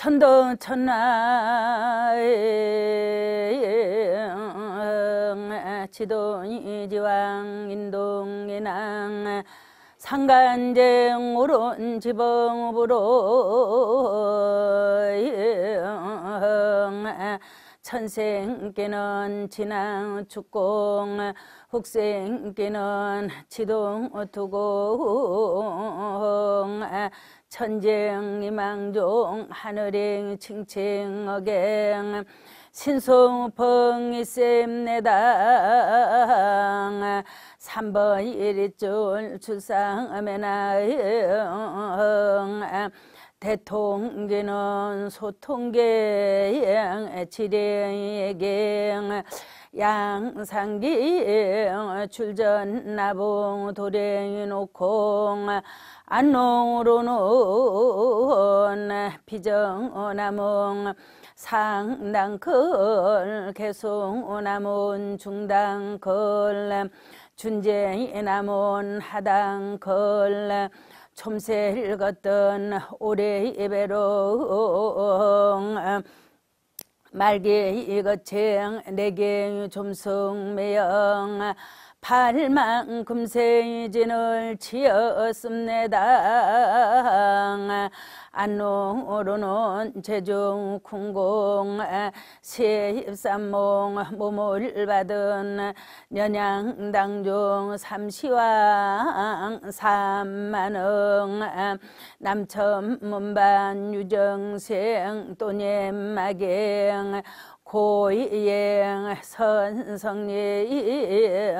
천둥 천나에 지도이지왕 인동이낭 상간쟁 오른 지붕으로 천생께는 진앙 축공 흑생께는 지동 두공 천쟁이 망종 하늘행 칭칭어갱 신송펑이 셈내당 3번 이리줄 출상메나영 대통계는 소통계 지령에게 양상기 어, 출전 나봉 도령이 놓고 어, 안농으로는 비정나몽 상당클 개송나몬 중당클 준재나몬 하당클 촘새 읽었던 오래 예배로 말기 이것쟁 내게 좀성매영 팔만큼 세진을 치었습니다 안농으로는 재중 궁공 세입삼몽 아, 몸을 받은 연양당종 삼시왕 삼만흥 아, 남천문반 유정생 또념마갱 고잉 선성예잉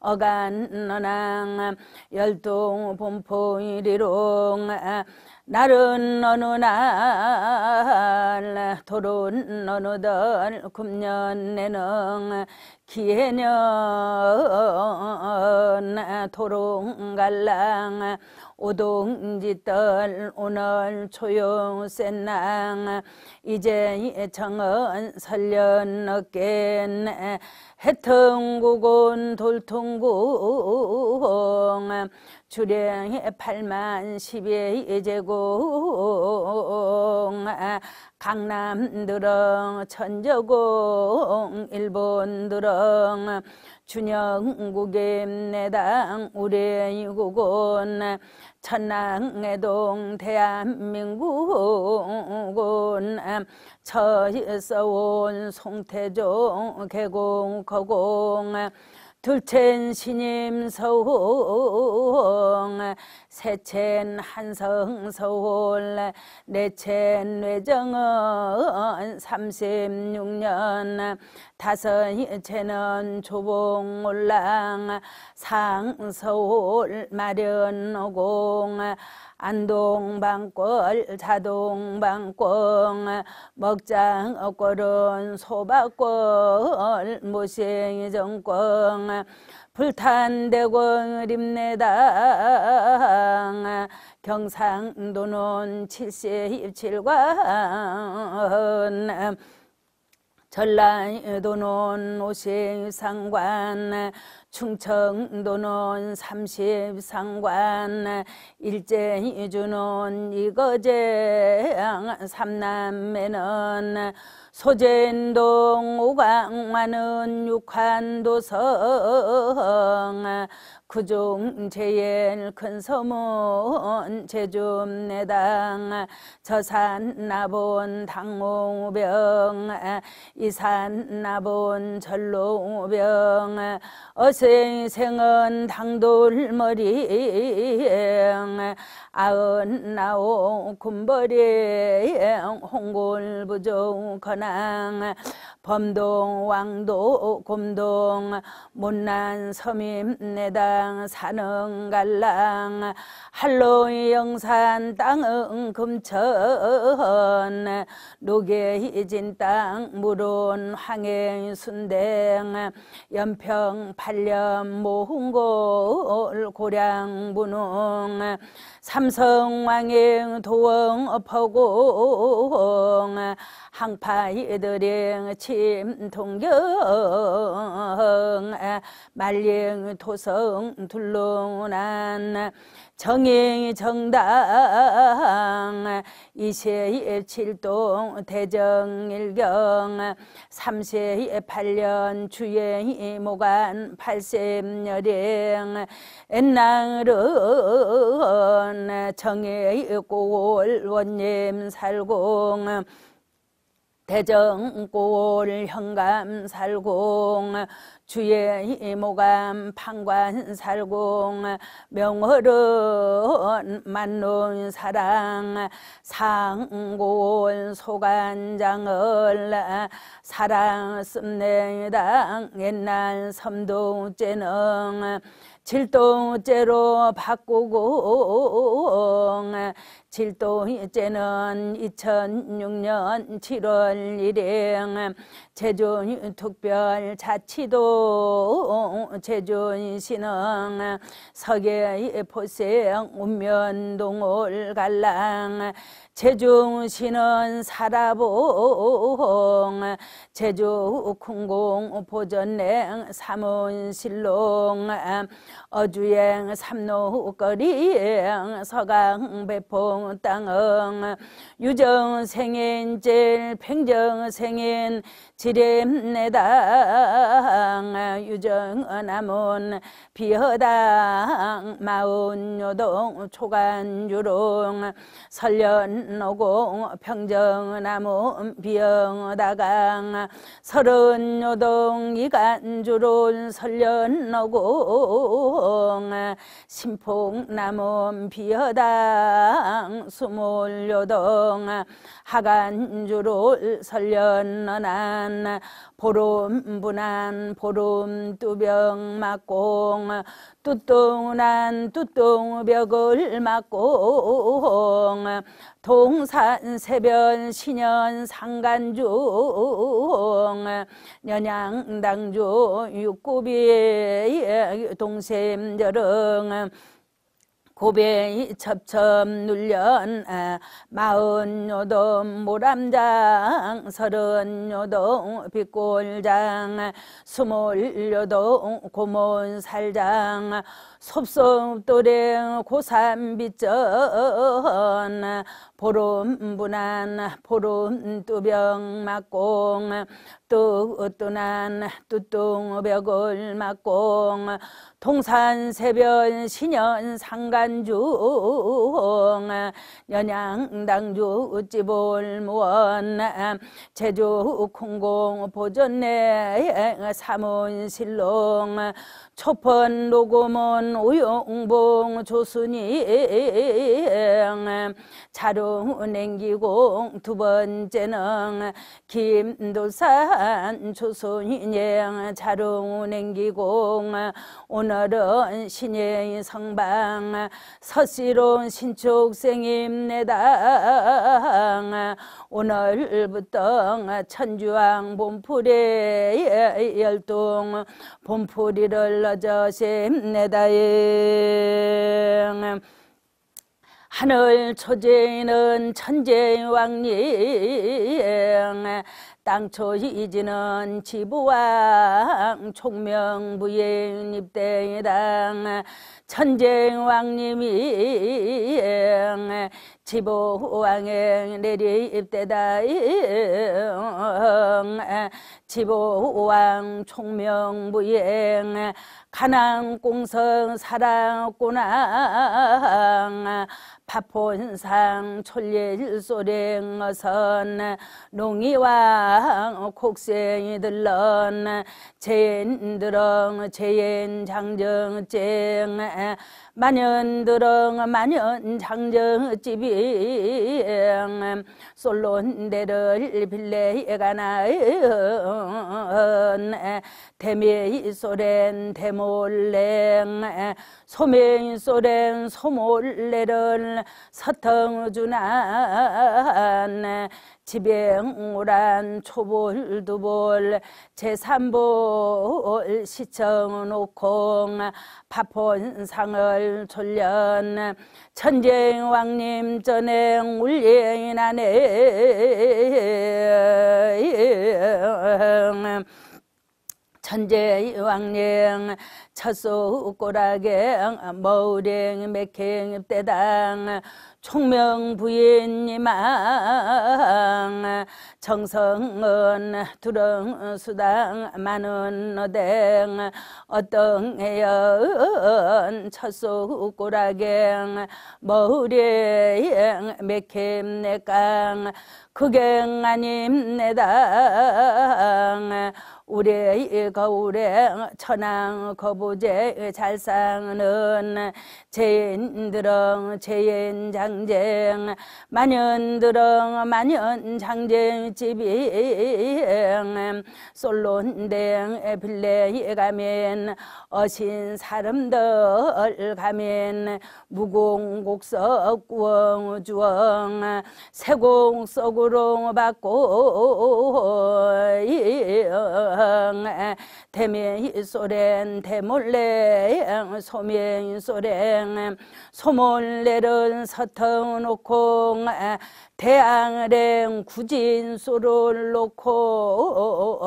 어간너낭 열동본포이리롱 나른 어느 날토론 어느 덜금년에는 기해년 도롱갈랑 오동지떨 오늘 초용센낭 이제 청은 설련 얻겠네 해통구곤 돌통궁 주령 량팔만십0의 제공 강남드렁 천저공 일본드렁 준영국의 내당 우리 유국은 천남해동 대한민국은 저서온 송태종 개공 거공 둘째 신임 서홍 세첸 한성서울 내첸 외정은 36년 다섯째는 조봉올랑 상서울 마련오공 안동방골 자동방꽁 먹장어골은 소박골 모생정꽁 불탄대고 입내다 경상도는 77관 전라도는 오십상관 충청도는 삼십상관 일제주는 이거제 삼남매는 소젠동 오광만은 육한도성 그중 제일 큰소문 제주내당 저산 나본 당오병 이산 나본 절로병 어생생은 당돌머리 아흔 나오 군벌이 홍골부족 거사랑 범동 왕도 곰동 못난 섬임 내당 산흥 갈랑 할로이 영산 땅은 금천 녹계희진땅 무론 황해 순댕 연평 팔렴 모흥골 고량 분홍 삼성 왕행 도엉 어퍼공 항파 이드링 치 심통경 아, 말링 토성 둘로난 정의 정당 이세의 칠동 대정일경 삼세의 팔년 주의 모관 팔세여령 옛날은 정의 골 원님 살공 대정골 현감 살공 주의 이모감 판관 살공 명월은 만론 사랑 상골 소간장을 사랑 씁내다 옛날 섬동째는 질동째로 바꾸고 7도째는 2006년 7월 1일 제주특별자치도 제주신흥 서계포생 운면동을 갈랑 제주신은 사라봉 제주쿵공 보전냉 사문실롱 어주행 삼노거리행 서강배풍 땅응 유정생인 질평정생인 지림내당 유정남은 비허당 마운요동 초간유롱 설련노공 평정나무 비영다강 서른요동 이간주론 설련노공 신풍 신풍나무 비어당 수몰요동 하간주를 설련난 보름분한 보름두병 막공 뚜뚱난 뚜뚱벽을 막고 동산 세변 신현 상간중 주 연양당주 육구비 동샘 여릉 고배이 첩첩 눌련 아, 마흔 요동 모람장 서른 요동 빗골장 스물 요동 고문 살장 섭성또래 고산비전 보름분한 보름두병 막공 뚝뚜난 뚜뚱벽을 맞공 동산세변 신현상간중 연양당주 우찌볼무원 제주 콩공 보존내 사문실롱 초판 녹음은 우영봉 조순이행 자룡냉기공 두 번째는 김도산 조순이행 자룡냉기공 오늘은 신의 성방 서시론 신축생입니다 오늘부터 천주왕 본풀의 열동 본풀이를 불러주심내다잉 하늘 초제는 천재왕님 땅 초이지는 지부왕 총명부인 입대당 천재왕님이 지보왕의 내리입대다 지보왕 총명부행 가난공성 사랑꾼왕 타폰상 촐리일소랭어선 농이와 곡생이들런 제인들엉 제인장정쟁 마년들엉마년장정집이 솔론대를 빌레가나은 대미소렌 대몰랭 소명소렌 소몰레를 서텅주난 네, 지병우란 초볼두볼 제삼볼 시청놓콩 파폰상을 졸련 천쟁왕님 전행 울리하네 천재 왕령 첫소 꼬락에 머울행 맥행 때당 총명 부인님망 정성은 두렁수당 만은 어댕 어떤해연 첫소 꼬락에 머울행 맥행 내깡 극행 아님 내당 우리 거울에 천황 거부제 잘상는 제인들은 제인장쟁 만연들은 만연장쟁 지비행 솔론댕 빌레 에 가면 어신 사람들 가면 무공곡석 구엉주엉 세공속으로 받고 소령 대미 소렌 대몰래 소명 소랭 소몰래를 서터놓고 대앙랭 구진소를 놓고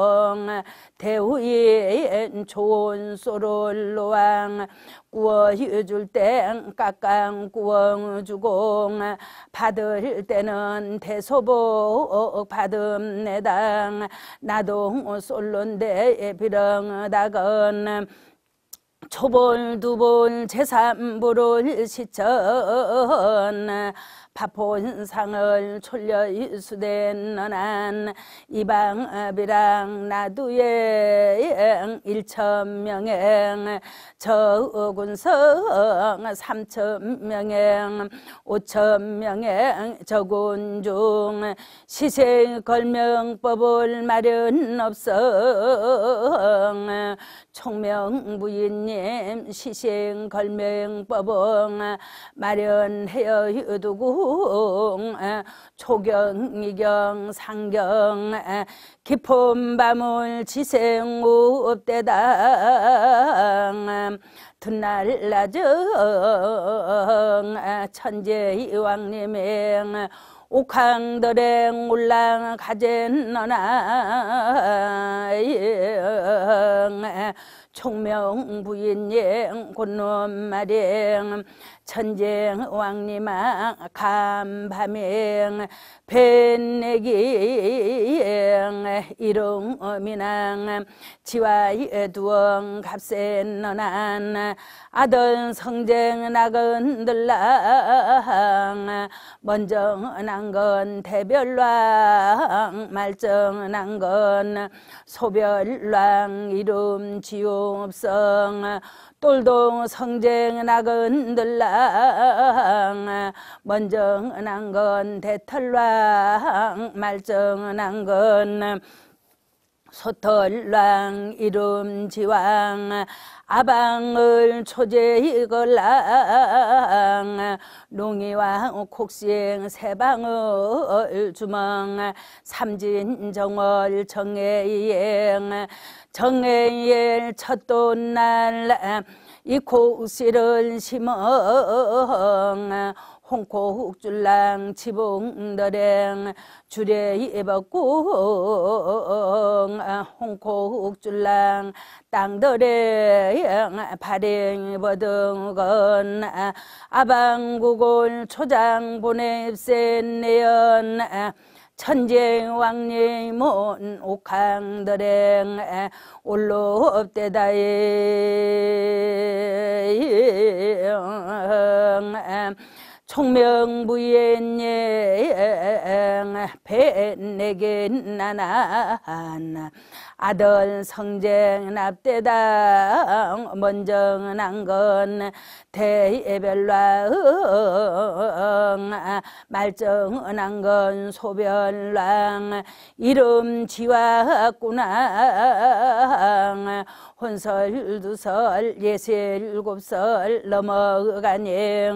대우인 좋은 소를 놓아 구워줄 땐 깍깍 구워주고 받을 때는 대소복 받음내당 나도 솔론데 비렁다건 초벌두벌 제삼부를 시천 파본상을 촐려 이수된 너난 이방비랑 어, 나두의 일천명행 저군성 삼천명행 오천명행 저군중 시생 걸명법을 마련 없어 총명부인님 시생 걸명법은 마련하여 유두고 초경 이경 상경 깊은 밤을 지생옵대당 듣날라정 천재이왕님의 옥황들의 몰랑 가젠너나 총명부인 예 곧놈 말이 천쟁 왕님아 간밤행 벤내기행 이롱미낭 지와이 두엉 갑센너난 아들 성쟁 나건들랑 먼정난 건 대별왕 말정난 건 소별왕 이름 지옵성 똘동 성쟁나건들랑 먼정난 건 대털랑 말정난 건 소털랑 이름지왕 아방을 초제이걸랑 농이왕 콕시 세방을 주망 삼진정월 정예이행 정해일 첫돈 날이 고시를 심어 엉 홍코흑줄랑 지붕더랭 주례 입었고 홍코흑줄랑 땅더랭 발행 버둥건 아방구골 초장 보냅센 내연 천재왕님은옥황들행 올로업대다에 총명부예행 배내게 나나 아들 성쟁 납대다 먼정난 건 대별랑 말정난 건 소별랑 이름 지왔구나 혼설 두설 예세 일곱설 넘어가니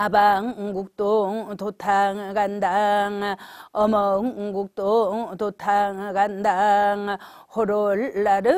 아방국동 도탕간당 어멍국동 도탕간당 호롤라른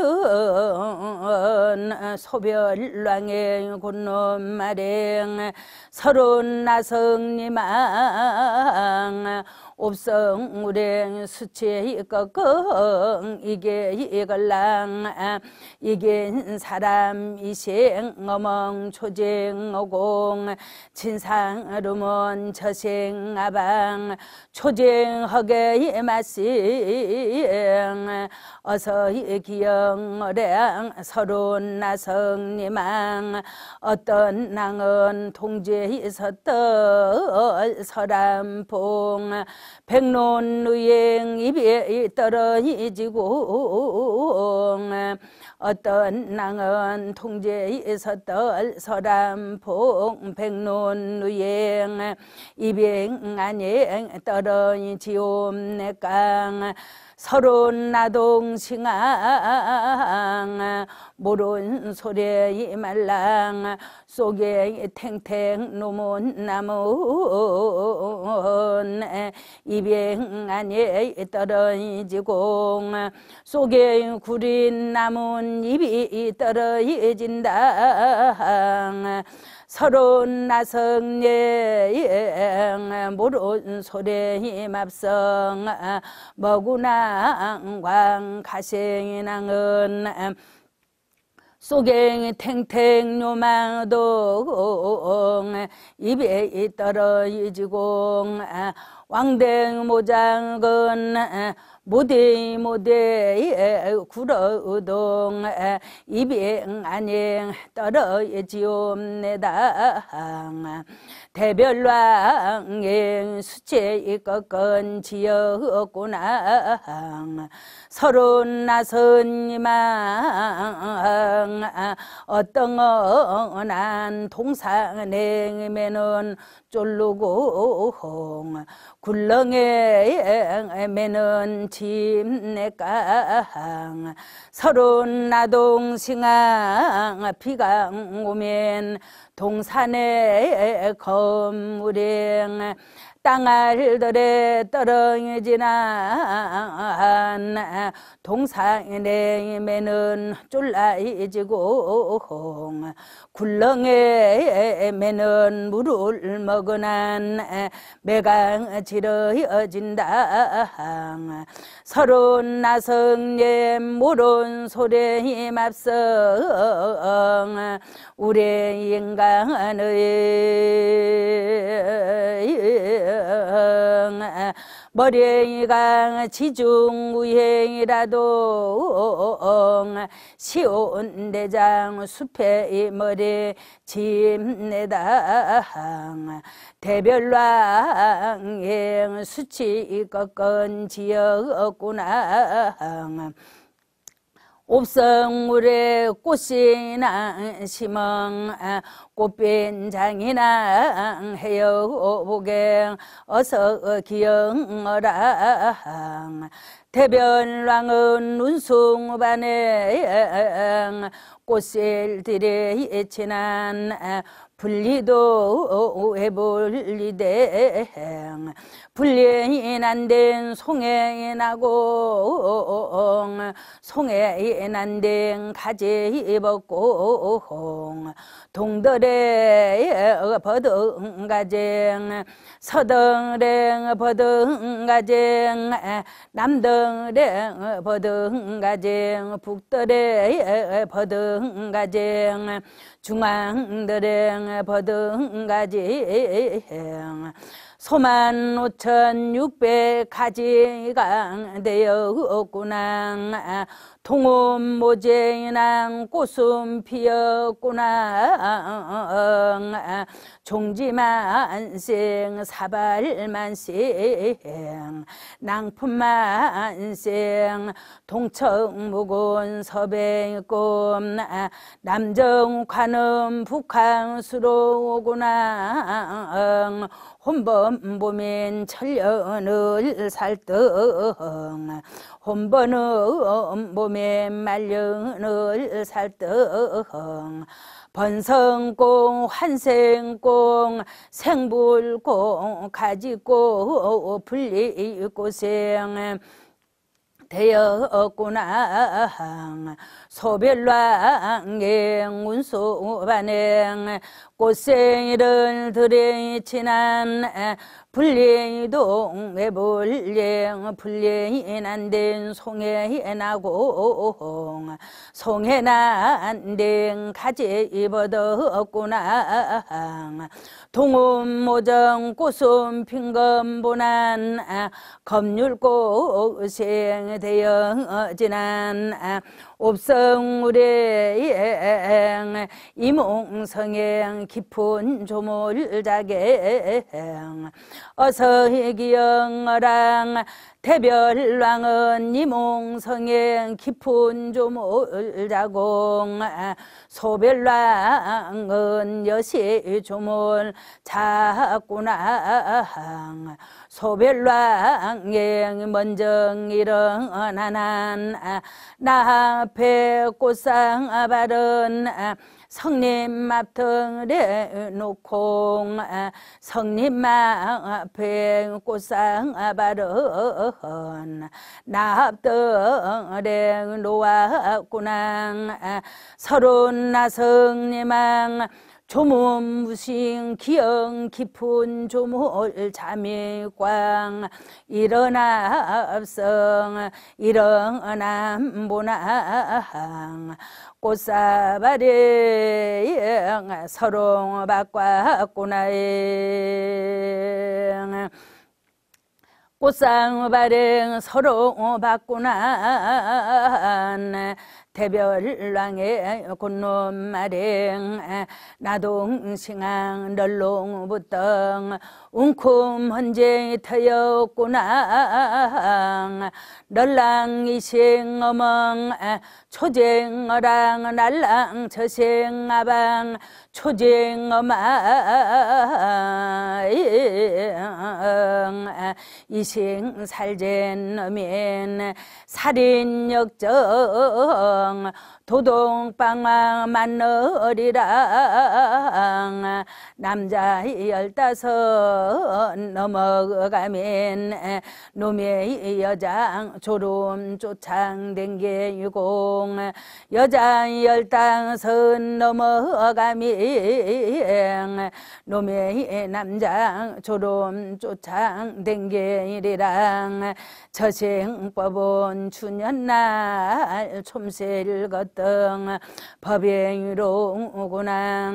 소별왕의 곤놈 마랭 서른나성님왕 옵성 우랭 수치의 꺾엉 이게 이걸랑 아, 이게 사람 이생 어멍 초쟁 어공 진상 루먼 저생 아방 초쟁허게 마싱 어서 기영 어량 서론 나성님앙 어떤 낭은 통제 있었던 서람봉 백론의행 입이 떨어지고 어떤 낭은 통제에서 떨 서람봉 백론의행 입이 안에 떨어지옵내강 서른나동싱아 모른 소리 말랑 속에 탱탱 노은 나무 이병 안에 떨어지고 속에 구린 나뭇입이 떨어진다 서론 나성예 모론 소래 힘합성 머구낭광 가생이낭은 갱이 탱탱 요망도 입에 떨어지공 왕댕 모장건 모대 모대 구러우동 이병 안행 떨어지옵내다 대별왕의 수채 꺾은 지었구나 서론 나선이만 어떤어난 동산행에는 쫄르고 홍 굴렁에 매는 집내강 서른 나동싱아 비가 오면 동산에 거물행 땅알들에 떨어 지나 동산에 매는 쫄라이지고 굴렁에 매는 물을 먹으나 매강 지러여진다 서른나성에 예 모론 소래 리 맙성 우리 인간의 머리가 지중우행이라도 시온대장 숲의 머리 집내당 대별왕행 수치 꺾은 지역구나 옵성물에 꽃이나 심멍 아, 꽃빈장이나 해요 보게 어서 기영어라 대변왕은 눈송반에 꽃실들에 지난 분리도 해볼리대 불련이 난댕 송해 나고 어, 어, 어, 송해 난댕 가지 벗고 동더래 버등가쟁 서등래 버등가쟁 남등래 버등가쟁 북더래 버등가쟁 중앙더래 버등가쟁 소만 오천육백 가지가 되었구나 통음 모재이랑 꽃은 피었구나 종지만생 사발만생 낭품만생 동청무군 섭외꿈 남정관음 북항수로구나 혼범보민 철련을 살등 혼범보민 말련을 살등 번성공, 환생공, 생불공, 가지고 분리고생 되었구나. 소별왕행 운소반행 꽃생이를 들이치난 불리동에 불링 불리난된 송해 나고 송해 난된 가지 입어었구나 동음 모정 꽃음 핑검보난 검률꽃생 대여지난 옵성우레 이몽성의 깊은 조몰자게 물 어서 기영어랑 태별왕은 이몽성의 깊은 조몰자공 소별왕은 여시 조물자구나 소별왕행 먼정 일어나난 나 앞에 꽃상 바른 성님 앞등에 놓고 성님 앞에 꽃상 바른 나 앞등에 놓았구나 서론 나성님왕 조문무신 기영 깊은 조물 자일광 일어나 앞성 일어나 보나항 꽃사발에 서롱 바꿔꾸나에 꽃상 바행 서로 바꾸나 대별왕의 어, 곤놈 마에 어, 나동싱앙 널롱부덩 웅콤 헌제 터였구나 널랑이생 어멍 어, 초쟁어랑 날랑 저생아방 초쟁어마잉 이생 살젠 어민 살인역적 도동 도동빵 만너리라 남자 열다섯 넘어가면 놈의 여장 졸음 쫓창된게 유공 여장 열다섯 넘어가면 놈의 남장 졸음 쫓창된게 이리랑 저생법은 주년날 촘새 일거등 법행위로구나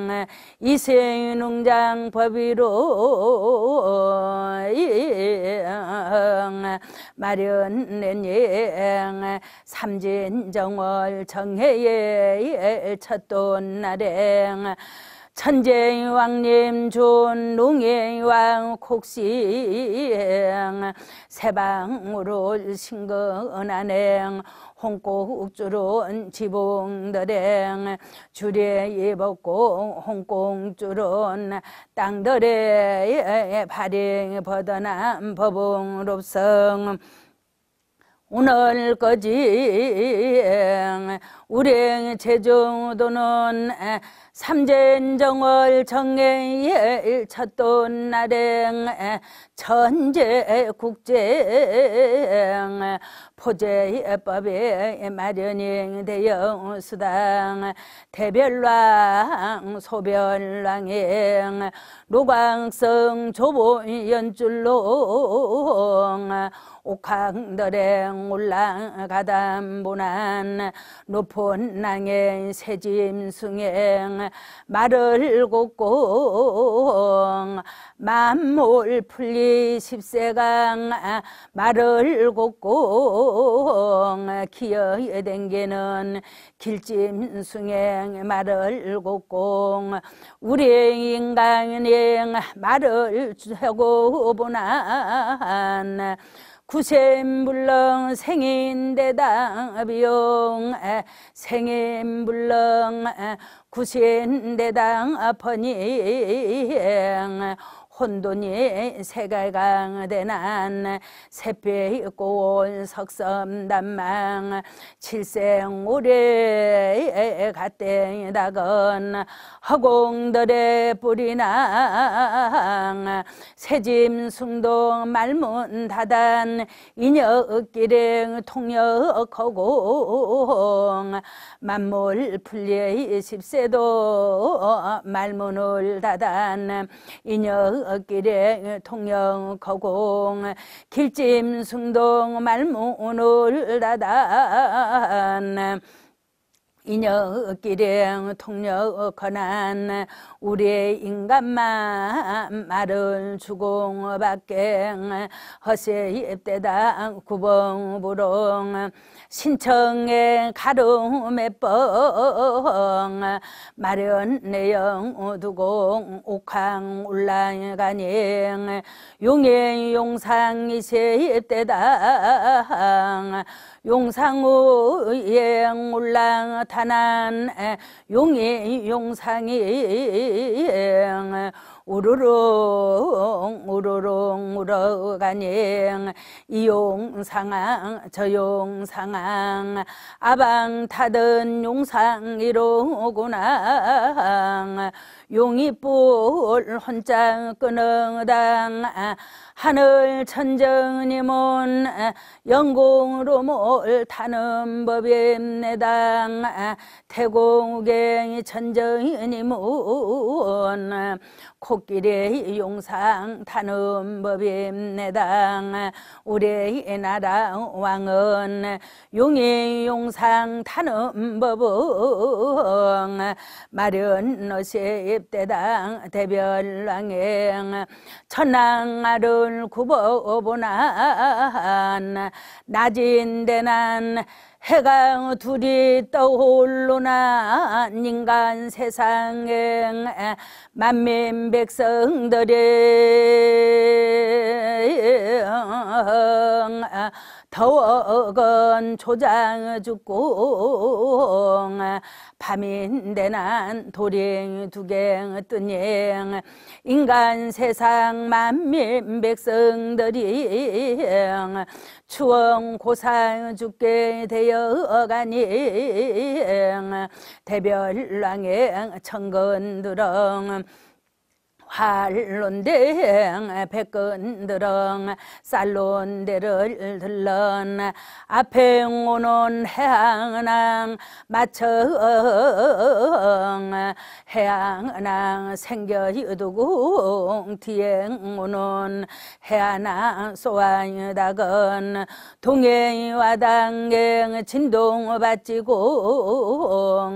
이생농장 법위로 마련낸 예, 삼진정월 정해에 첫돈 날에 천재의 왕님 존농의 왕 곡시행 세방으로 신건한행 홍콩주론 지붕들행 주례 입었고 홍콩주론 땅들에 발행 벗어난 법웅롭성 오늘까지 우랭 제정도는 삼젠정월 정예에 일쳤던 나랭 천재 국쟁 포제법에 마련이 되어 수당 대별왕 소별왕행 로광성 조보연줄로 옥황더랭 올라가담보난 높은 본낭의 새짐승행 말을 곱고 만몰 풀리 십세강 말을 곱고 기어에 댕기는 길짐승행 말을 곱고 우리 인간행 말을 하고 보나 구샘불렁 생인대답용 생인불렁 구신대당 아퍼니 혼돈이 세갈강대난 새빼 있고 온 석섬단망 칠생오래 갓땡다건 허공들의 뿌리낭 새짐 숭동 말문 다단 인역길행 통역허공 만물 풀리의 십세 때도 어, 어, 말문을 닫은 인여길에 통영거공 길짐 숭동 말문을 닫은 인여기행 통역허난 우리의 인간만 말은 주공밖에 허세 입대당 구봉부롱 신청의 가름에 뻥 마련 내영 두고 옥황 올라가니 용의 용상이세 입대당 용상우의 올라랑 산한 용이 용상이 우르릉 우르릉 우러가니 이용상항 저용상항 아방 타던 용상이로구나 용이 뿔 혼자 끊어당 하늘 천정님은 영공으로 몰 타는 법입니다 태공갱이 천정님은 코끼리 용상 타는 법입내당 우리나라 왕은 용의 용상 타는 법은 마련 노입대당대별왕의 천왕아를 구보보나 낮인데난 해가 둘이 떠올르나 인간 세상에 만민 백성들이 더건 워 조장 죽고 밤인데 난 도링 두갱 뜨닝 인간 세상 만민 백성들이 추엉 고상 죽게 되어가니 대별왕의 청건두렁 활론댕 백건들은 쌀론대를 들른 앞에 오는 해양낭 마청 해양낭 생겨이두궁 뒤에 오는 해안낭 소환다건 동해와당갱 진동받지고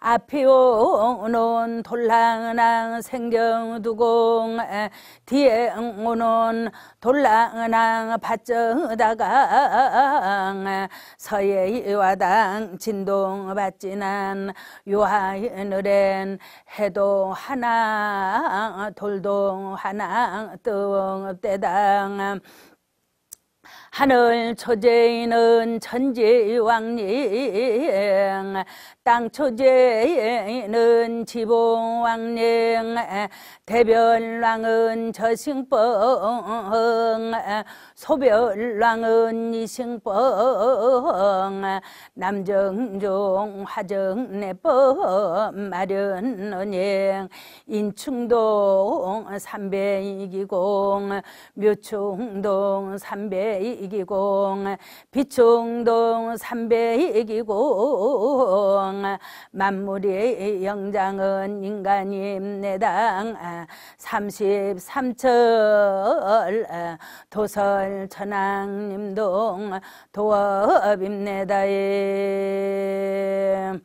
앞에 오는 돌랑낭 생경 두공 뒤에 오는 돌랑나 밭정다가 서예와당 진동받지난 유하늘엔 해도 하나 돌동 하나 뜬 때당 하늘 초제인은 천지왕령 땅 초제인은 지봉왕령 대별왕은 저승봉 소별왕은 이승봉 남정종 화정내범 마련은행 인충동 삼배이기공 묘충동 삼배이 이기공 비충동 삼배 이기공 만물의 영장은 인간이 내당 삼십철 도설 천왕님동 도업입내다에